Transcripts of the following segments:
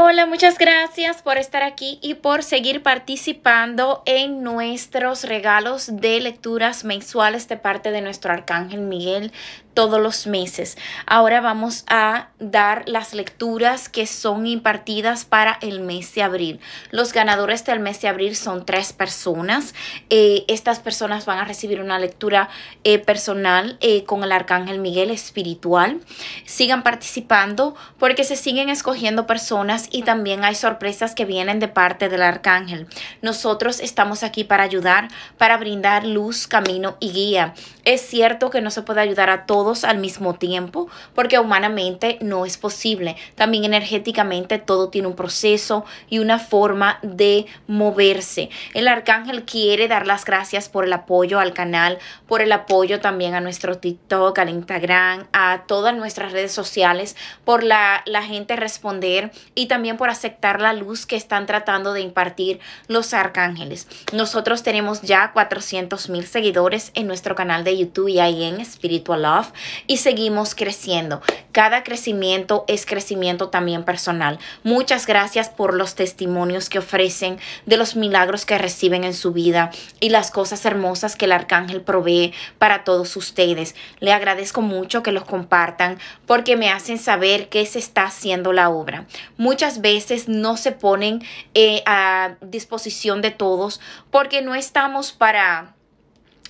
Hola, muchas gracias por estar aquí y por seguir participando en nuestros regalos de lecturas mensuales de parte de nuestro Arcángel Miguel todos los meses. Ahora vamos a dar las lecturas que son impartidas para el mes de abril. Los ganadores del mes de abril son tres personas. Eh, estas personas van a recibir una lectura eh, personal eh, con el Arcángel Miguel espiritual. Sigan participando porque se siguen escogiendo personas y también hay sorpresas que vienen de parte del arcángel. Nosotros estamos aquí para ayudar, para brindar luz, camino y guía. Es cierto que no se puede ayudar a todos al mismo tiempo porque humanamente no es posible. También energéticamente todo tiene un proceso y una forma de moverse. El arcángel quiere dar las gracias por el apoyo al canal, por el apoyo también a nuestro TikTok, al Instagram, a todas nuestras redes sociales, por la, la gente responder y también por aceptar la luz que están tratando de impartir los arcángeles. Nosotros tenemos ya 400 mil seguidores en nuestro canal de YouTube y ahí en Spiritual Love y seguimos creciendo. Cada crecimiento es crecimiento también personal. Muchas gracias por los testimonios que ofrecen de los milagros que reciben en su vida y las cosas hermosas que el arcángel provee para todos ustedes. Le agradezco mucho que los compartan porque me hacen saber que se está haciendo la obra muchas veces no se ponen eh, a disposición de todos porque no estamos para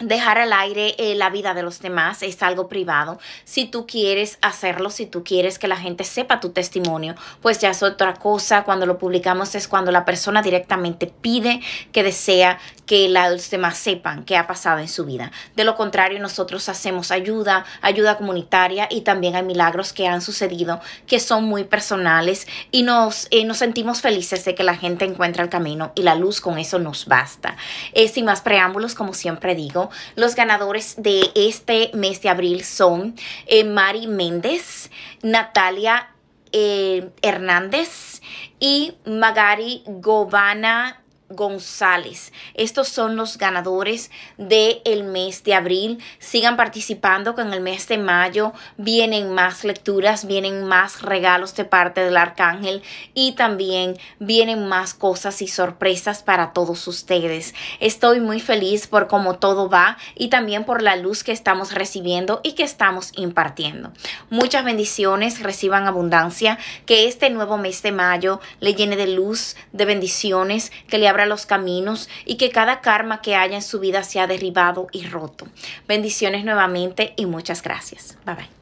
dejar al aire eh, la vida de los demás es algo privado. Si tú quieres hacerlo, si tú quieres que la gente sepa tu testimonio, pues ya es otra cosa. Cuando lo publicamos es cuando la persona directamente pide que desea que los demás sepan qué ha pasado en su vida. De lo contrario, nosotros hacemos ayuda, ayuda comunitaria y también hay milagros que han sucedido que son muy personales y nos, eh, nos sentimos felices de que la gente encuentra el camino y la luz con eso nos basta. Eh, sin más preámbulos, como siempre digo, los ganadores de este mes de abril son eh, Mari Méndez, Natalia eh, Hernández y Magari Govana González. Estos son los ganadores del mes de abril. Sigan participando que en el mes de mayo vienen más lecturas, vienen más regalos de parte del arcángel y también vienen más cosas y sorpresas para todos ustedes. Estoy muy feliz por cómo todo va y también por la luz que estamos recibiendo y que estamos impartiendo. Muchas bendiciones, reciban abundancia, que este nuevo mes de mayo le llene de luz, de bendiciones, que le abra los caminos y que cada karma que haya en su vida sea derribado y roto. Bendiciones nuevamente y muchas gracias. Bye bye.